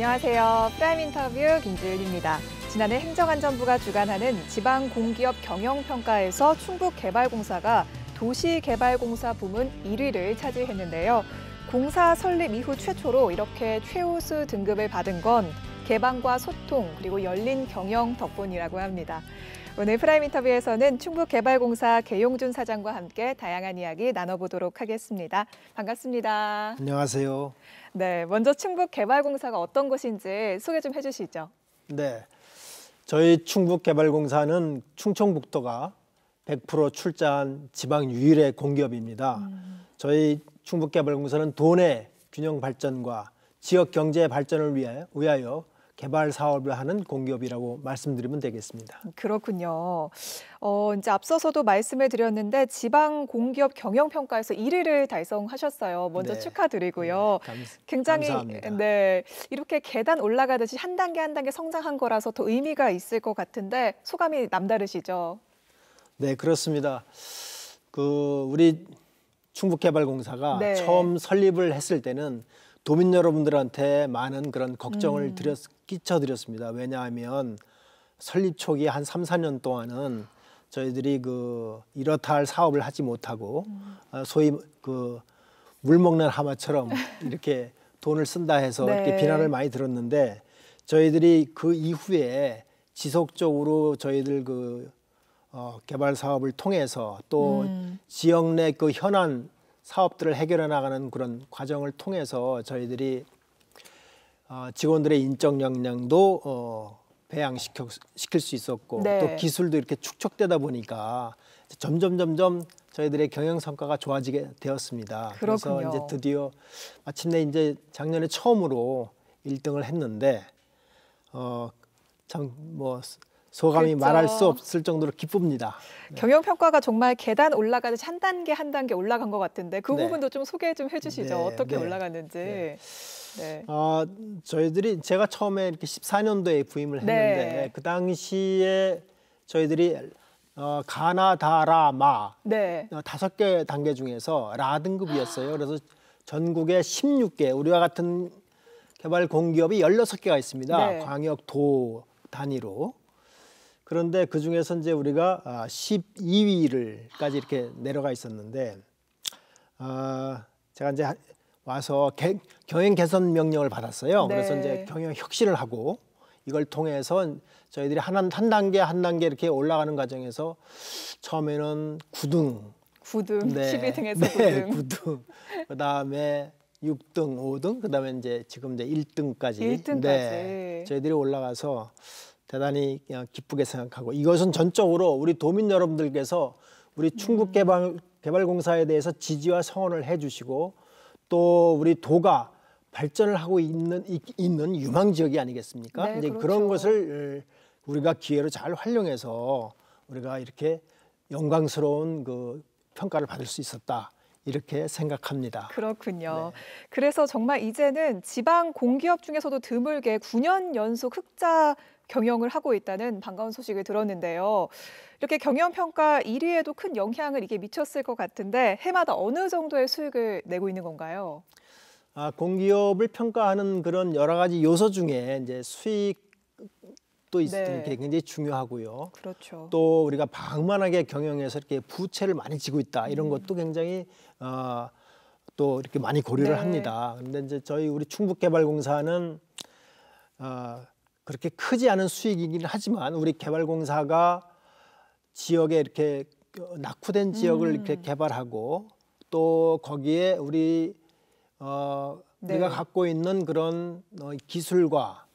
안녕하세요. 프라임 인터뷰 김지은입니다. 지난해 행정안전부가 주관하는 지방공기업 경영평가에서 충북개발공사가 도시개발공사 부문 1위를 차지했는데요. 공사 설립 이후 최초로 이렇게 최우수 등급을 받은 건 개방과 소통 그리고 열린 경영 덕분이라고 합니다. 오늘 프라임 인터뷰에서는 충북개발공사 개용준 사장과 함께 다양한 이야기 나눠보도록 하겠습니다. 반갑습니다. 안녕하세요. 네, 먼저 충북개발공사가 어떤 곳인지 소개 좀 해주시죠. 네, 저희 충북개발공사는 충청북도가 100% 출자한 지방 유일의 공기업입니다. 음. 저희 충북개발공사는 돈의 균형 발전과 지역 경제 발전을 위해 위하여 개발 사업을 하는 공기업이라고 말씀드리면 되겠습니다. 그렇군요. 어, 이제 앞서서도 말씀을 드렸는데 지방 공기업 경영 평가에서 1위를 달성하셨어요. 먼저 네. 축하드리고요. 네, 감, 굉장히 감사합니다. 네. 이렇게 계단 올라가듯이 한 단계 한 단계 성장한 거라서 더 의미가 있을 것 같은데 소감이 남다르시죠? 네, 그렇습니다. 그 우리 충북개발공사가 네. 처음 설립을 했을 때는 도민 여러분들한테 많은 그런 걱정을 음. 드렸, 끼쳐드렸습니다. 왜냐하면 설립 초기 한 3, 4년 동안은 저희들이 그 이렇다 할 사업을 하지 못하고 음. 어, 소위 그물 먹는 하마처럼 이렇게 돈을 쓴다 해서 네. 이렇게 비난을 많이 들었는데 저희들이 그 이후에 지속적으로 저희들 그 어, 개발 사업을 통해서 또 음. 지역 내 그 현안 사업들을 해결해 나가는 그런 과정을 통해서 저희들이 어, 직원들의 인적 역량도 어, 배양시킬 수 있었고 네. 또 기술도 이렇게 축적되다 보니까 점점 점점 저희들의 경영 성과가 좋아지게 되었습니다. 그렇군요. 그래서 이제 드디어 마침내 이제 작년에 처음으로 1등을 했는데 어, 참뭐 소감이 그렇죠. 말할 수 없을 정도로 기쁩니다. 네. 경영 평가가 정말 계단 올라가듯한 단계 한 단계 올라간 것 같은데 그 네. 부분도 좀 소개 좀 해주시죠. 네. 어떻게 네. 올라갔는지. 네. 네. 어, 저희들이 제가 처음에 이렇게 14년도에 부임을 했는데 그 당시에 저희들이 어, 가나다라마 네. 어, 다섯 개 단계 중에서 라 등급이었어요. 그래서 전국에 16개 우리와 같은 개발 공기업이 16개가 있습니다. 광역도 단위로. 그런데 그 중에서 이제 우리가 12위를까지 아, 이렇게 내려가 있었는데 어, 제가 이제 와서 경영 개선 명령을 받았어요. 네. 그래서 이제 경영 혁신을 하고 이걸 통해서 저희들이 한, 한 단계 한 단계 이렇게 올라가는 과정에서 처음에는 9등, 9등, 네, 11등에서 9등, 9등. 그다음에 6등, 5등, 그다음에 이제 지금 이제 1등까지, 1등까지. 네, 저희들이 올라가서 대단히 기쁘게 생각하고 이것은 전적으로 우리 도민 여러분들께서 우리 충북 개발 개발공사에 대해서 지지와 성원을 해주시고 또 우리 도가 발전을 하고 있는 있는 유망 지역이 아니겠습니까? 네, 이제 그렇죠. 그런 것을 우리가 기회로 잘 활용해서 우리가 이렇게 영광스러운 그 평가를 받을 수 있었다. 이렇게 생각합니다. 그렇군요. 네. 그래서 정말 이제는 지방 공기업 중에서도 드물게 9년 연속 흑자 경영을 하고 있다는 반가운 소식을 들었는데요. 이렇게 경영평가 1위에도 큰 영향을 이게 미쳤을 것 같은데 해마다 어느 정도의 수익을 내고 있는 건가요? 아, 공기업을 평가하는 그런 여러 가지 요소 중에 이제 수익도 있는 네. 게 굉장히 중요하고요. 그렇죠. 또 우리가 방만하게 경영해서 이렇게 부채를 많이 지고 있다 이런 음. 것도 굉장히 어, 또 이렇게 많이 고려를 네. 합니다. 근데 이제 저희 우리 충북개발공사는 어, 그렇게 크지 않은 수익이긴 하지만 우리 개발공사가 지역에 이렇게 낙후된 지역을 음. 이렇게 개발하고 또 거기에 우리 어, 네. 우가 갖고 있는 그런 어, 기술과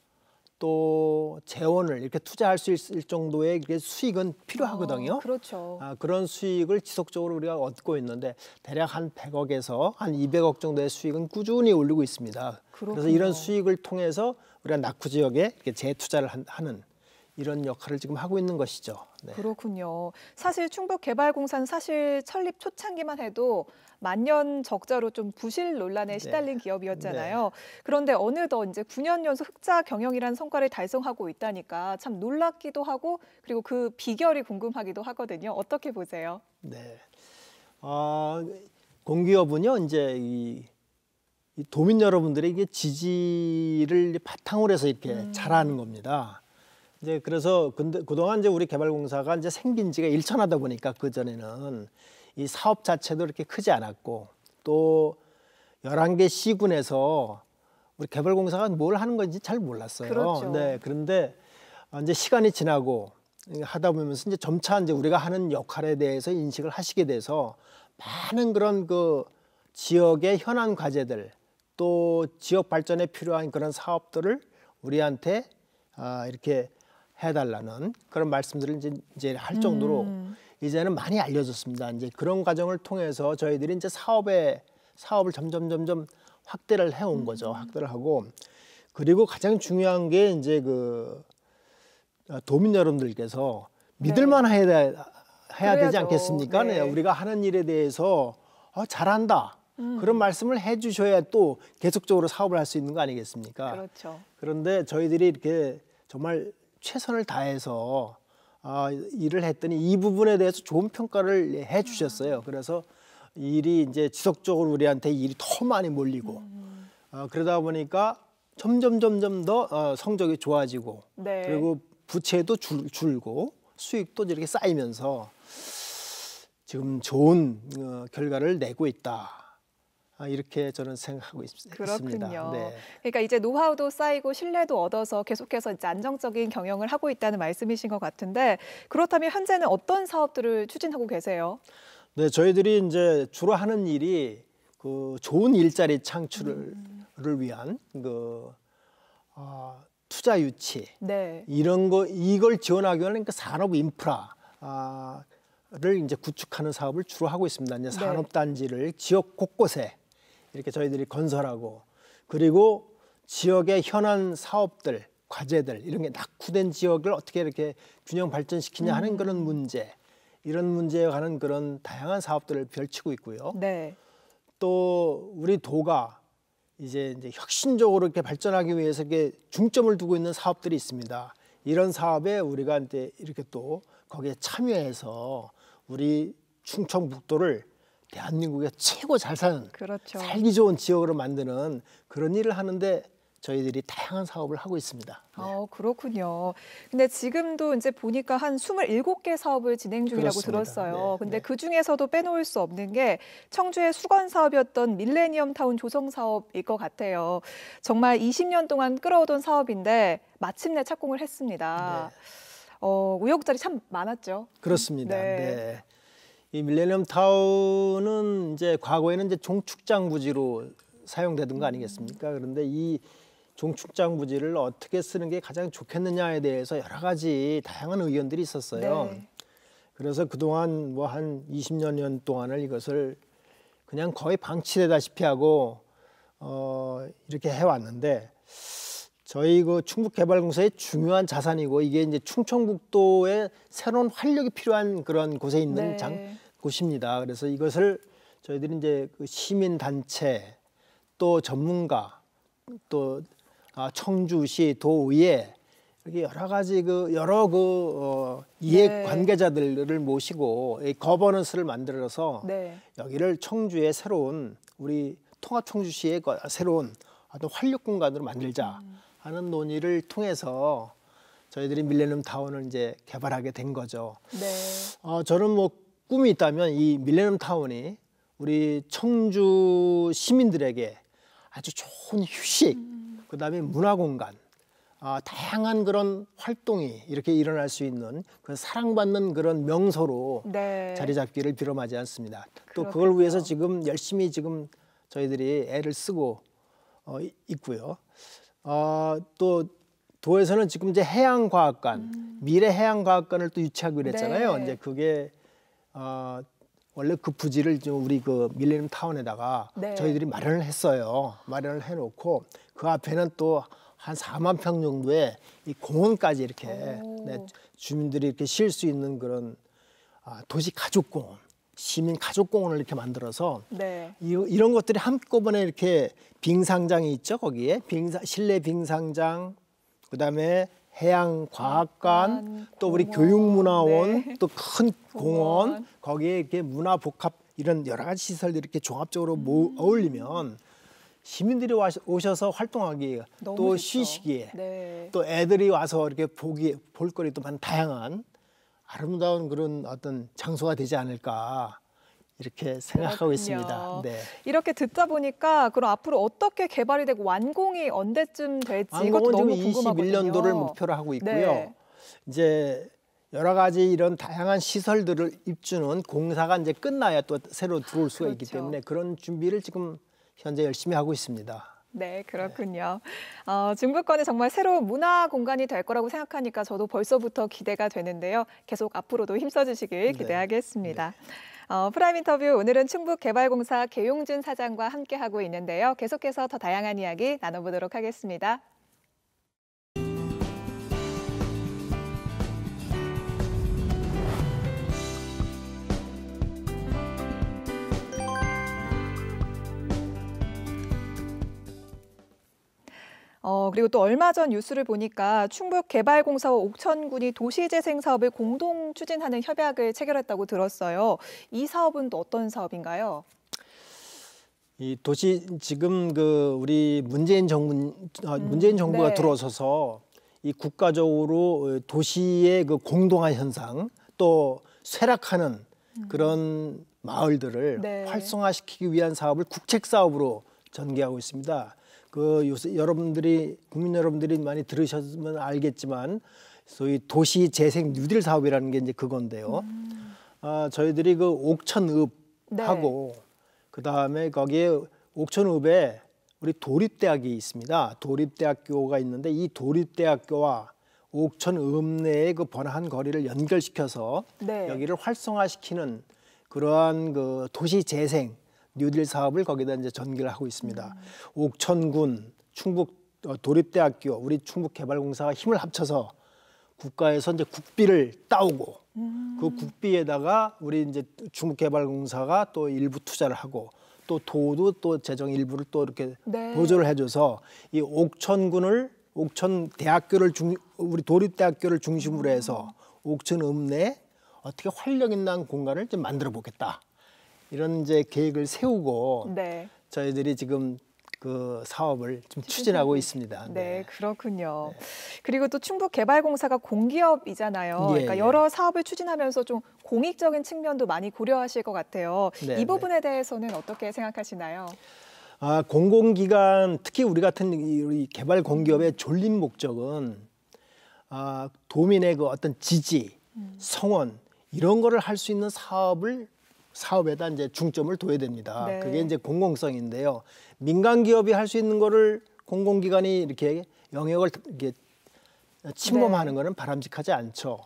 또 재원을 이렇게 투자할 수 있을 정도의 수익은 필요하거든요. 어, 그렇죠. 아, 그런 수익을 지속적으로 우리가 얻고 있는데 대략 한 100억에서 한 200억 정도의 수익은 꾸준히 올리고 있습니다. 그렇군요. 그래서 이런 수익을 통해서 우리가 낙후 지역에 이렇게 재투자를 하는 이런 역할을 지금 하고 있는 것이죠. 네. 그렇군요. 사실 충북 개발공사는 사실 설립 초창기만 해도 만년 적자로 좀 부실 논란에 네. 시달린 네. 기업이었잖아요. 네. 그런데 어느덧 이제 9년 연속 흑자 경영이라는 성과를 달성하고 있다니까 참 놀랍기도 하고 그리고 그 비결이 궁금하기도 하거든요. 어떻게 보세요? 네. 아, 공기업은요 이제 이, 도민 여러분들에게 지지를 바탕으로 해서 이렇게 음. 잘하는 겁니다. 이제 그래서 근데 그동안 이제 우리 개발공사가 이제 생긴 지가 일천하다 보니까 그 전에는 이 사업 자체도 그렇게 크지 않았고 또1 1개 시군에서 우리 개발공사가 뭘 하는 건지 잘 몰랐어요. 그렇죠. 네, 그런데 이제 시간이 지나고 하다 보면서 이제 점차 이제 우리가 하는 역할에 대해서 인식을 하시게 돼서 많은 그런 그 지역의 현안 과제들 또 지역 발전에 필요한 그런 사업들을 우리한테 아, 이렇게 해달라는 그런 말씀들을 이제, 이제 할 정도로 음. 이제는 많이 알려졌습니다. 이제 그런 과정을 통해서 저희들이 이제 사업에 사업을 점점 점점 확대를 해온 음. 거죠. 확대를 하고 그리고 가장 중요한 게 이제 그 어, 도민 여러분들께서 믿을만 네. 해야, 해야 되지 않겠습니까? 네, 네. 우리가 하는 일에 대해서 어, 잘한다. 음. 그런 말씀을 해주셔야 또 계속적으로 사업을 할 수 있는 거 아니겠습니까? 그렇죠. 그런데 저희들이 이렇게 정말 최선을 다해서 아, 일을 했더니 이 부분에 대해서 좋은 평가를 해 주셨어요. 그래서 일이 이제 지속적으로 우리한테 일이 더 많이 몰리고 음. 어, 그러다 보니까 점점 점점 더 어, 성적이 좋아지고 네. 그리고 부채도 줄, 줄고 수익도 이렇게 쌓이면서 지금 좋은 어, 결과를 내고 있다. 아, 이렇게 저는 생각하고 있, 습니다 그렇군요. 네. 그러니까 이제 노하우도 쌓이고 신뢰도 얻어서 계속해서 이제 안정적인 경영을 하고 있다는 말씀이신 것 같은데 그렇다면 현재는 어떤 사업들을 추진하고 계세요? 네, 저희들이 이제 주로 하는 일이 그 좋은 일자리 창출을 음. 위한 그 어, 투자 유치 네. 이런 거 이걸 지원하기 위한 그러니까 산업 인프라. 아, 를 이제 구축하는 사업을 주로 하고 있습니다. 이제 산업 단지를 네. 지역 곳곳에 이렇게 저희들이 건설하고 그리고 지역의 현안 사업들, 과제들 이런 게 낙후된 지역을 어떻게 이렇게 균형 발전시키냐 하는 음. 그런 문제 이런 문제에 관한 그런 다양한 사업들을 펼치고 있고요. 네. 또 우리 도가 이제, 이제 혁신적으로 이렇게 발전하기 위해서 이렇게 중점을 두고 있는 사업들이 있습니다. 이런 사업에 우리가 이제 이렇게 또 거기에 참여해서 우리 충청북도를 대한민국의 최고 잘 사는 그렇죠. 살기 좋은 지역으로 만드는 그런 일을 하는데 저희들이 다양한 사업을 하고 있습니다. 네. 아, 그렇군요. 근데 지금도 이제 보니까 한 27개 사업을 진행 중이라고 그렇습니다. 들었어요. 네, 근데 네. 그 중에서도 빼놓을 수 없는 게 청주의 수건 사업이었던 밀레니엄 타운 조성 사업일 것 같아요. 정말 20년 동안 끌어오던 사업인데 마침내 착공을 했습니다. 네. 어, 우여곡절이 참 많았죠. 그렇습니다. 네. 네. 이 밀레니엄 타운은 이제 과거에는 이제 종축장 부지로 사용되던 거 아니겠습니까? 그런데 이 종축장 부지를 어떻게 쓰는 게 가장 좋겠느냐에 대해서 여러 가지 다양한 의견들이 있었어요. 네. 그래서 그동안 뭐 한2 0년 동안을 이것을 그냥 거의 방치되다시피 하고 어 이렇게 해 왔는데 저희 그 충북개발공사의 중요한 자산이고 이게 이제 충청북도에 새로운 활력이 필요한 그런 곳에 있는 네. 장, 곳입니다. 그래서 이것을 저희들이 이제 그 시민 단체 또 전문가 또 아, 청주시 도의회 이렇게 여러 가지 그 여러 그 어, 이해 네. 관계자들을 모시고 이 거버넌스를 만들어서 네. 여기를 청주의 새로운 우리 통합 청주시의 새로운 어떤 활력 공간으로 만들자 하는 논의를 통해서 저희들이 밀레늄 타운을 이제 개발하게 된 거죠. 네. 어, 저는 뭐 꿈이 있다면 이밀레니 타운이 우리 청주 시민들에게 아주 좋은 휴식, 음. 그다음에 문화 공간, 아, 다양한 그런 활동이 이렇게 일어날 수 있는 그런 사랑받는 그런 명소로 네. 자리 잡기를 비로하지 않습니다. 그렇군요. 또 그걸 위해서 지금 열심히 지금 저희들이 애를 쓰고 어, 있고요. 어, 또 도에서는 지금 이제 해양과학관, 음. 미래 해양과학관을 또 유치하기로 네. 했잖아요. 네. 이제 그게 어, 원래 그 부지를 좀 우리 그 밀레니엄 타운에다가 네. 저희들이 마련을 했어요. 마련을 해놓고 그 앞에는 또 한 4만 평 정도의 이 공원까지 이렇게 네, 주민들이 이렇게 쉴 수 있는 그런 아, 도시 가족공원, 시민 가족공원을 이렇게 만들어서 네. 이, 이런 것들이 한꺼번에 이렇게 빙상장이 있죠 거기에 빙상 실내 빙상장 그다음에 해양과학관 음, 음, 또 우리 교육문화원 네. 또큰 공원, 거기에 이렇게 문화복합 이런 여러 가지 시설들이 이렇게 종합적으로 음. 어울리면 시민들이 와 오셔서 활동하기 또 쉬시기에 네. 또 애들이 와서 이렇게 보기 볼거리도 많은 다양한 아름다운 그런 어떤 장소가 되지 않을까 이렇게 생각하고 그렇군요. 있습니다. 네. 이렇게 듣다 보니까 그럼 앞으로 어떻게 개발이 되고 완공이 언제쯤 될지 이것도 너무 궁금하거든요. 21년도를 목표로 하고 있고요. 네. 이제 여러 가지 이런 다양한 시설들을 입주는 공사가 이제 끝나야 또 새로 들어올 수가 그렇죠. 있기 때문에 그런 준비를 지금 현재 열심히 하고 있습니다. 네, 네. 그렇군요. 네. 어, 중부권이 정말 새로운 문화 공간이 될 거라고 생각하니까 저도 벌써부터 기대가 되는데요. 계속 앞으로도 힘써주시길 네. 기대하겠습니다. 네. 네. 어, 프라임 인터뷰 오늘은 충북개발공사 계용준 사장과 함께하고 있는데요. 계속해서 더 다양한 이야기 나눠보도록 하겠습니다. 어, 그리고 또 얼마 전 뉴스를 보니까 충북 개발공사와 옥천군이 도시재생 사업을 공동 추진하는 협약을 체결했다고 들었어요. 이 사업은 또 어떤 사업인가요? 이 도시 지금 그 우리 문재인 정부 아, 음, 문재인 정부가 음, 네. 들어서서 이 국가적으로 도시의 그 공동화 현상 또 쇠락하는 음. 그런 마을들을 네. 활성화시키기 위한 사업을 국책 사업으로 전개하고 있습니다. 그 요새 여러분들이 국민 여러분들이 많이 들으셨으면 알겠지만 소위 도시 재생 뉴딜 사업이라는 게 이제 그건데요. 음. 아, 저희들이 그 옥천읍 네. 하고 그 다음에 거기에 옥천읍에 우리 도립대학이 있습니다. 도립대학교가 있는데 이 도립대학교와 옥천읍 내의 그 번화한 거리를 연결시켜서 네. 여기를 활성화시키는 그러한 그 도시 재생 뉴딜 사업을 거기다 이제 전개를 하고 있습니다. 음. 옥천군, 충북 어, 도립대학교, 우리 충북개발공사가 힘을 합쳐서 국가에서 이제 국비를 따오고 음. 그 국비에다가 우리 이제 충북개발공사가또 일부 투자를 하고 또 도도 또 재정 일부를 또 이렇게 네. 보조를 해줘서 이 옥천군을 옥천 대학교를 중 우리 도립대학교를 중심으로 해서 음. 옥천 읍내 어떻게 활력 있는 공간을 좀 만들어 보겠다. 이런 이제 계획을 세우고 네. 저희들이 지금 그 사업을 좀 추진하고 있습니다. 네, 네 그렇군요. 네. 그리고 또 충북개발공사가 공기업이잖아요. 예, 그러니까 여러 예. 사업을 추진하면서 좀 공익적인 측면도 많이 고려하실 것 같아요. 네, 이 네. 부분에 대해서는 어떻게 생각하시나요? 아, 공공기관 특히 우리 같은 우리 개발 공기업의 졸린 목적은 아, 도민의 그 어떤 지지, 음. 성원 이런 거를 할 수 있는 사업을 사업에다 이제 중점을 둬야 됩니다. 네. 그게 이제 공공성인데요. 민간 기업이 할 수 있는 거를 공공기관이 이렇게 영역을 이렇게 침범하는 네. 거는 바람직하지 않죠.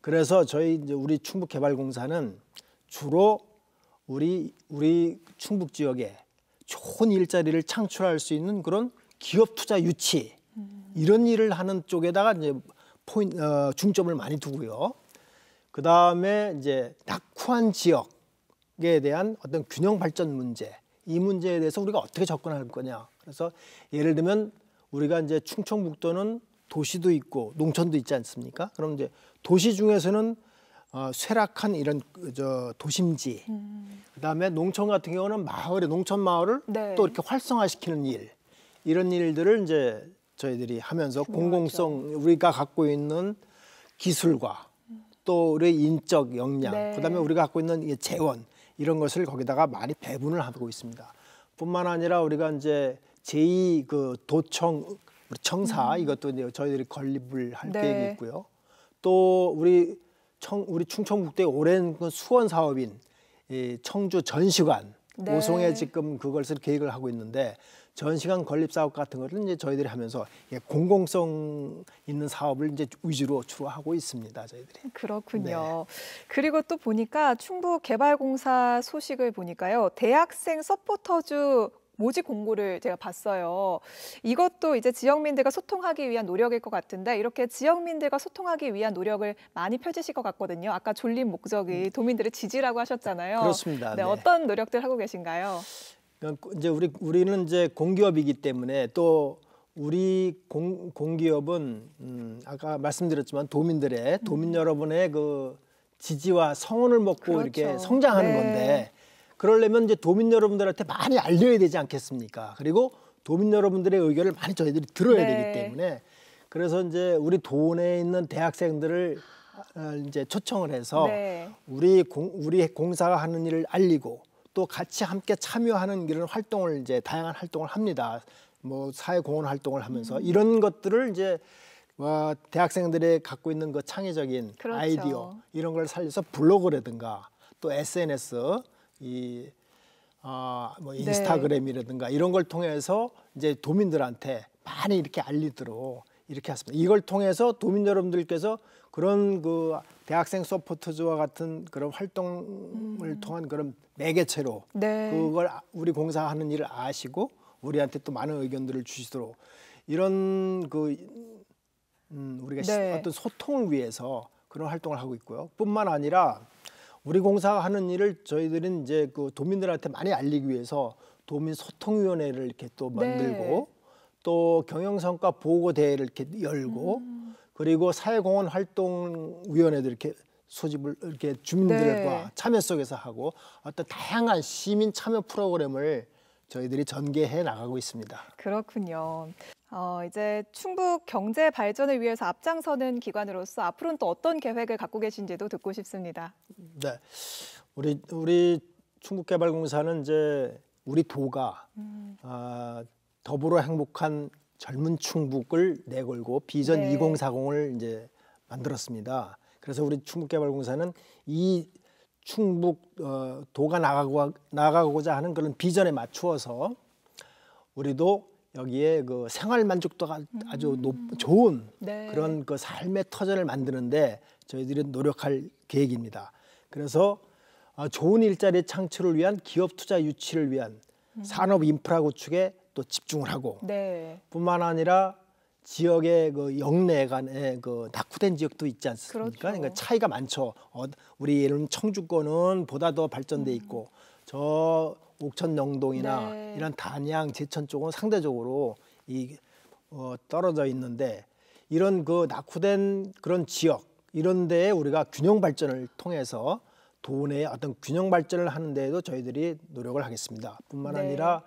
그래서 저희 이제 우리 충북개발공사는 주로 우리 우리 충북 지역에 좋은 일자리를 창출할 수 있는 그런 기업 투자 유치 음. 이런 일을 하는 쪽에다가 이제 포인 어, 중점을 많이 두고요. 그 다음에 이제 낙후한 지역 에 대한 어떤 균형 발전 문제 이 문제에 대해서 우리가 어떻게 접근할 거냐. 그래서 예를 들면 우리가 이제 충청북도는 도시도 있고 농촌도 있지 않습니까? 그럼 이제 도시 중에서는 어, 쇠락한 이런 그 저 도심지, 음. 그다음에 농촌 같은 경우는 마을의 농촌 마을을 네. 또 이렇게 활성화시키는 일 이런 일들을 이제 저희들이 하면서 중요하죠. 공공성 우리가 갖고 있는 기술과 음. 또 우리의 인적 역량, 네. 그다음에 우리가 갖고 있는 재원 이런 것을 거기다가 많이 배분을 하고 있습니다. 뿐만 아니라 우리가 이제 제2 그 도청 청사 음. 이것도 저희들이 건립을 할 네. 계획이 있고요. 또 우리 청 우리 충청북도의 오랜 그 수원 사업인 이 청주 전시관 네. 오송에 지금 그것을 계획을 하고 있는데 전시관 건립 사업 같은 거를 이제 저희들이 하면서 공공성 있는 사업을 이제 위주로 주로 하고 있습니다. 저희들이. 그렇군요. 네. 그리고 또 보니까 충북 개발공사 소식을 보니까요. 대학생 서포터즈 모집 공고를 제가 봤어요. 이것도 이제 지역민들과 소통하기 위한 노력일 것 같은데 이렇게 지역민들과 소통하기 위한 노력을 많이 펴주실 것 같거든요. 아까 졸린 목적이 음. 도민들의 지지라고 하셨잖아요. 그렇습니다. 네, 네. 어떤 노력들 하고 계신가요? 그러니까 이제 우리 우리는 이제 공기업이기 때문에 또 우리 공, 공기업은 음, 아까 말씀드렸지만 도민들의 도민 음. 여러분의 그 지지와 성원을 먹고 그렇죠. 이렇게 성장하는 네. 건데 그러려면 이제 도민 여러분들한테 많이 알려야 되지 않겠습니까? 그리고 도민 여러분들의 의견을 많이 저희들이 들어야 네. 되기 때문에 그래서 이제 우리 도내에 있는 대학생들을 어, 이제 초청을 해서 네. 우리 공, 우리 공사가 하는 일을 알리고 또 같이 함께 참여하는 이런 활동을 이제 다양한 활동을 합니다. 뭐 사회 공헌 활동을 하면서 음. 이런 것들을 이제 와, 어, 대학생들의 갖고 있는 그 창의적인 그렇죠. 아이디어 이런 걸 살려서 블로그라든가 또 SNS 이 아, 뭐 네. 인스타그램이라든가 네. 이런 걸 통해서 이제 도민들한테 많이 이렇게 알리도록 이렇게 했습니다. 이걸 통해서 도민 여러분들께서 그런 그 대학생 서포터즈와 같은 그런 활동을 음. 통한 그런 매개체로 네. 그걸 아, 우리 공사하는 일을 아시고 우리한테 또 많은 의견들을 주시도록 이런 그 음, 우리가 네. 어떤 소통을 위해서 그런 활동을 하고 있고요. 뿐만 아니라 우리 공사 하는 일을 저희들은 이제 그 도민들한테 많이 알리기 위해서 도민 소통위원회를 이렇게 또 네. 만들고 네. 또 경영성과 보고 대회를 이렇게 열고 음. 그리고 사회공헌 활동위원회도 이렇게 소집을 이렇게 주민들과 네. 참여 속에서 하고 어떤 다양한 시민 참여 프로그램을 저희들이 전개해 나가고 있습니다. 그렇군요. 어, 이제 충북 경제 발전을 위해서 앞장서는 기관으로서 앞으로는 또 어떤 계획을 갖고 계신지도 듣고 싶습니다. 네, 우리 우리 충북개발공사는 이제 우리 도가 음. 어, 더불어 행복한 젊은 충북을 내걸고 비전 네. 2040을 이제 만들었습니다. 그래서 우리 충북개발공사는 이 충북 어, 도가 나가고, 나가고자 하는 그런 비전에 맞추어서 우리도 여기에 그 생활 만족도가 아, 아주 음. 높, 좋은 네. 그런 그 삶의 터전을 만드는데 저희들이 노력할 계획입니다. 그래서 어, 좋은 일자리 창출을 위한 기업 투자 유치를 위한 음. 산업 인프라 구축에 또 집중을 하고 네. 뿐만 아니라 지역의 그 영내 간의 그 낙후된 지역도 있지 않습니까? 그렇죠. 그러니까 차이가 많죠. 어, 우리 예를 청주권은 보다 더 발전돼 음. 있고 음. 저 옥천 영동이나 네. 이런 단양 제천 쪽은 상대적으로 이 어, 떨어져 있는데 이런 그 낙후된 그런 지역 이런 데에 우리가 균형 발전을 통해서 도내의 어떤 균형 발전을 하는 데에도 저희들이 노력을 하겠습니다. 뿐만 네. 아니라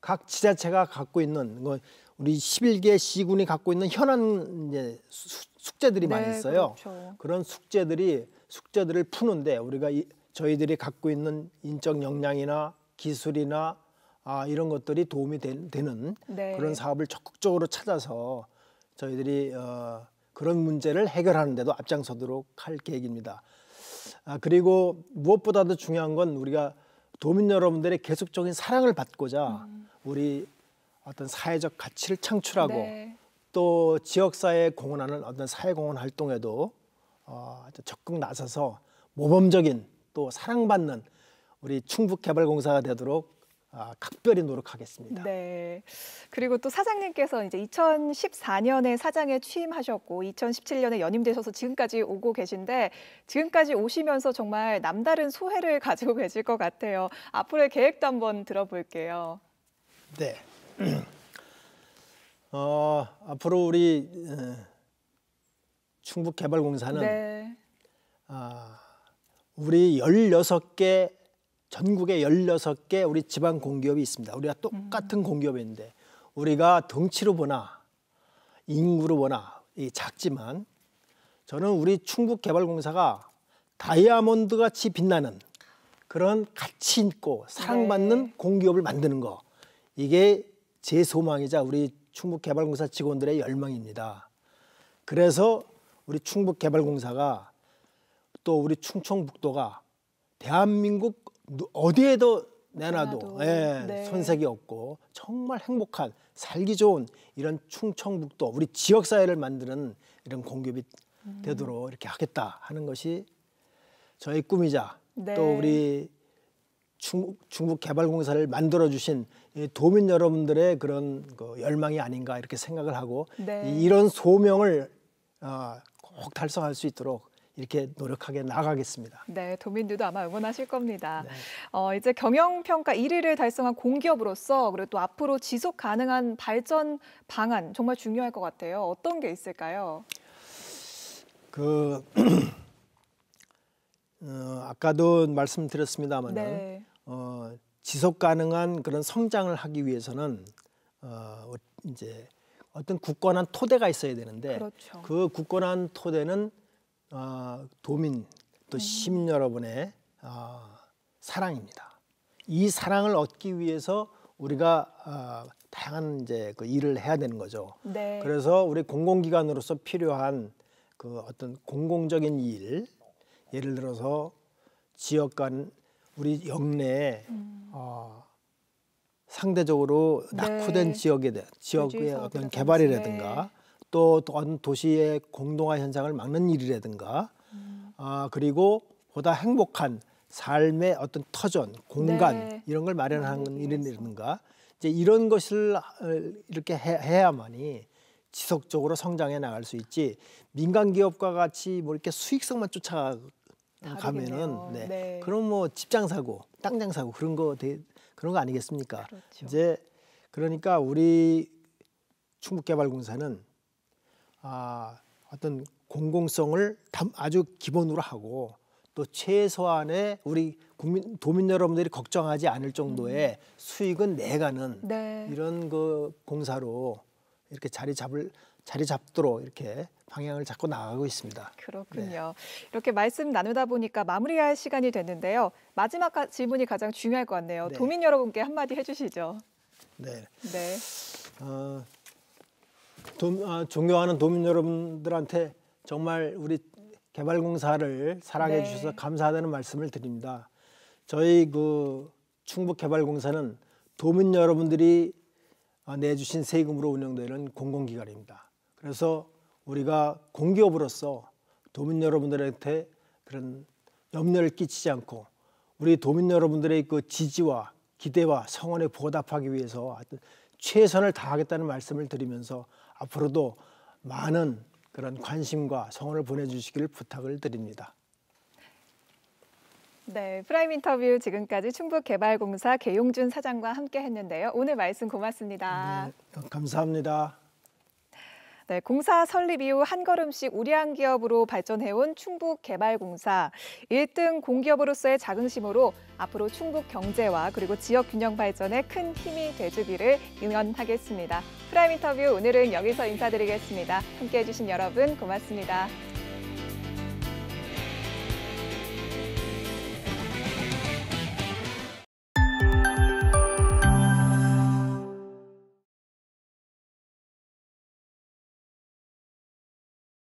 각 지자체가 갖고 있는 그 우리 11개 시군이 갖고 있는 현안 이제 숙제들이 네, 많이 있어요. 그렇죠. 그런 숙제들이 숙제들을 푸는데 우리가 이, 저희들이 갖고 있는 인적 역량이나 기술이나 아, 이런 것들이 도움이 되, 는 네. 그런 사업을 적극적으로 찾아서 저희들이 어, 그런 문제를 해결하는데도 앞장서도록 할 계획입니다. 아, 그리고 무엇보다도 중요한 건 우리가 도민 여러분들의 계속적인 사랑을 받고자 음. 우리 어떤 사회적 가치를 창출하고 네. 또 지역사회에 공헌하는 어떤 사회공헌 활동에도 어, 적극 나서서 모범적인 또 사랑받는 우리 충북개발공사가 되도록 아, 각별히 노력하겠습니다. 네. 그리고 또 사장님께서 이제 2014년에 사장에 취임하셨고 2017년에 연임되셔서 지금까지 오고 계신데 지금까지 오시면서 정말 남다른 소회를 가지고 계실 것 같아요. 앞으로의 계획도 한번 들어볼게요. 네. 어, 앞으로 우리 충북개발공사는 네. 아, 우리 16개 전국에 16개 우리 지방 공기업이 있습니다. 우리가 음. 똑같은 음. 공기업인데 우리가 덩치로 보나 인구로 보나 이 작지만 저는 우리 충북개발공사가 다이아몬드 같이 빛나는 그런 가치 있고 사랑받는 네. 공기업을 만드는 거 이게 제 소망이자 우리 충북개발공사 직원들의 열망입니다. 그래서 우리 충북개발공사가 또 우리 충청북도가 대한민국 어디에도 내놔도 예, 네. 손색이 없고 정말 행복한 살기 좋은 이런 충청북도 우리 지역 사회를 만드는 이런 공급이 음. 되도록 이렇게 하겠다 하는 것이 저의 꿈이자 네. 또 우리 중국, 중국 개발공사를 만들어 주신 도민 여러분들의 그런 그 열망이 아닌가 이렇게 생각을 하고 네. 이런 소명을 어, 꼭 달성할 수 있도록 이렇게 노력하게 나가겠습니다. 네, 도민들도 아마 응원하실 겁니다. 네. 어, 이제 경영평가 1위를 달성한 공기업으로서 그리고 또 앞으로 지속 가능한 발전 방안 정말 중요할 것 같아요. 어떤 게 있을까요? 그 어, 아까도 말씀드렸습니다만 네. 어, 지속 가능한 그런 성장을 하기 위해서는 어, 어, 이제 어떤 굳건한 토대가 있어야 되는데 그렇죠. 그 굳건한 토대는 어, 도민 또 네. 시민 여러분의 어, 사랑입니다. 이 사랑을 얻기 위해서 우리가 어, 다양한 이제 그 일을 해야 되는 거죠. 네. 그래서 우리 공공기관으로서 필요한 그 어떤 공공적인 일, 예를 들어서 지역 간 우리 영내에 음. 어, 상대적으로 네. 낙후된 지역에 대 지역의 어떤 개발이라든가 네. 또 어떤 도시의 공동화 현상을 막는 일이라든가 음. 아 그리고 보다 행복한 삶의 어떤 터전 공간 네. 이런 걸 마련하는 일이라든가 이제 이런 것을 아, 이렇게 해, 해야만이 지속적으로 성장해 나갈 수 있지 민간 기업과 같이 뭐 이렇게 수익성만 쫓아가 고 가면은 네. 네. 그럼 뭐 집장 사고, 땅장 사고 그런 거 되, 그런 거 아니겠습니까? 그렇죠. 이제 그러니까 우리 충북개발공사는 아, 어떤 공공성을 아주 기본으로 하고 또 최소한의 우리 국민 도민 여러분들이 걱정하지 않을 정도의 음. 수익은 내가는 네. 이런 그 공사로 이렇게 자리 잡을 자리 잡도록 이렇게 방향을 잡고 나가고 있습니다. 그렇군요. 네. 이렇게 말씀 나누다 보니까 마무리할 시간이 됐는데요. 마지막 질문이 가장 중요할 것 같네요. 네. 도민 여러분께 한마디 해주시죠. 네. 네. 어, 도, 아, 존경하는 도민 여러분들한테 정말 우리 개발공사를 사랑해 네. 주셔서 감사하다는 말씀을 드립니다. 저희 그 충북개발공사는 도민 여러분들이 어, 내주신 세금으로 운영되는 공공기관입니다. 그래서 우리가 공기업으로서 도민 여러분들한테 그런 염려를 끼치지 않고 우리 도민 여러분들의 그 지지와 기대와 성원에 보답하기 위해서 최선을 다하겠다는 말씀을 드리면서 앞으로도 많은 그런 관심과 성원을 보내주시기를 부탁을 드립니다. 네, 프라임 인터뷰 지금까지 충북개발공사 계용준 사장과 함께 했는데요. 오늘 말씀 고맙습니다. 네, 감사합니다. 네, 공사 설립 이후 한 걸음씩 우량 기업으로 발전해온 충북개발공사. 1등 공기업으로서의 자긍심으로 앞으로 충북 경제와 그리고 지역 균형 발전에 큰 힘이 돼주기를 응원하겠습니다. 프라임 인터뷰 오늘은 여기서 인사드리겠습니다. 함께해 주신 여러분 고맙습니다.